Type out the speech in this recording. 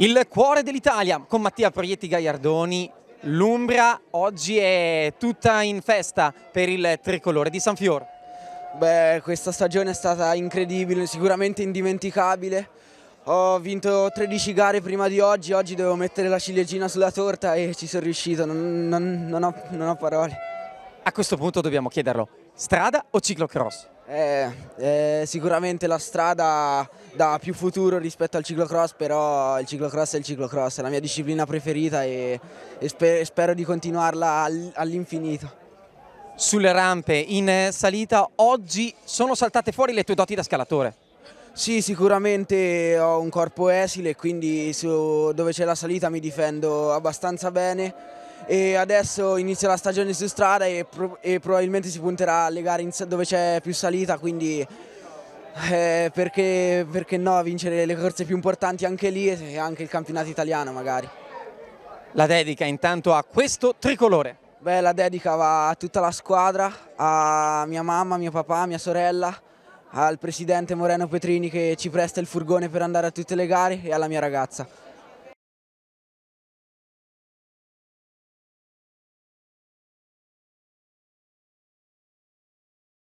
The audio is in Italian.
Il cuore dell'Italia con Mattia Proietti Gaiardoni. L'Umbra oggi è tutta in festa per il tricolore di San Fior. Beh, questa stagione è stata incredibile, sicuramente indimenticabile. Ho vinto 13 gare prima di oggi, oggi devo mettere la ciliegina sulla torta e ci sono riuscito, non, non, non, ho, non ho parole. A questo punto dobbiamo chiederlo, strada o ciclocross? Eh, eh, sicuramente la strada dà più futuro rispetto al ciclocross, però il ciclocross è il ciclocross, è la mia disciplina preferita e, e sper spero di continuarla all'infinito. Sulle rampe in salita oggi sono saltate fuori le tue doti da scalatore? Sì, sicuramente ho un corpo esile, quindi dove c'è la salita mi difendo abbastanza bene e adesso inizia la stagione su strada e, pro e probabilmente si punterà alle gare dove c'è più salita, quindi eh, perché, perché no vincere le corse più importanti anche lì e anche il campionato italiano magari. La dedica intanto a questo tricolore. Beh, la dedica va a tutta la squadra, a mia mamma, mio papà, mia sorella, al presidente Moreno Petrini che ci presta il furgone per andare a tutte le gare e alla mia ragazza.